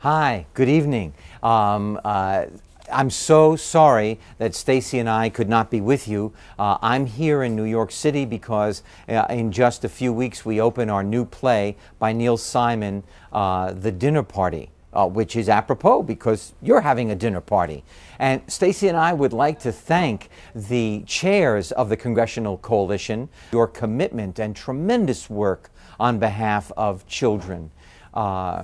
Hi, good evening. Um, uh, I'm so sorry that Stacy and I could not be with you. Uh, I'm here in New York City because uh, in just a few weeks we open our new play by Neil Simon, uh, The Dinner Party. Uh, which is apropos because you're having a dinner party. And Stacy and I would like to thank the chairs of the Congressional Coalition, your commitment and tremendous work on behalf of children. Uh,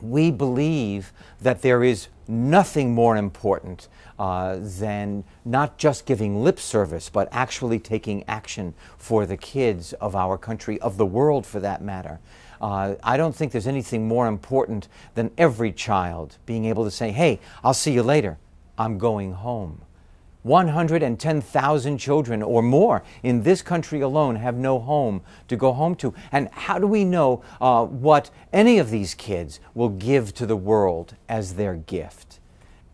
we believe that there is nothing more important uh, than not just giving lip service, but actually taking action for the kids of our country, of the world for that matter. Uh, I don't think there's anything more important than every child being able to say, hey, I'll see you later. I'm going home. 110,000 children or more in this country alone have no home to go home to. And how do we know uh, what any of these kids will give to the world as their gift?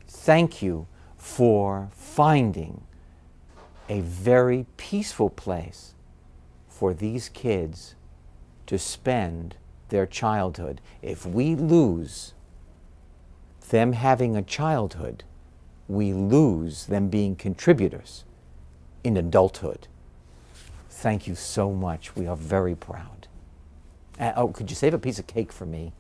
Thank you for finding a very peaceful place for these kids to spend their childhood. If we lose them having a childhood, we lose them being contributors in adulthood. Thank you so much. We are very proud. Uh, oh, could you save a piece of cake for me?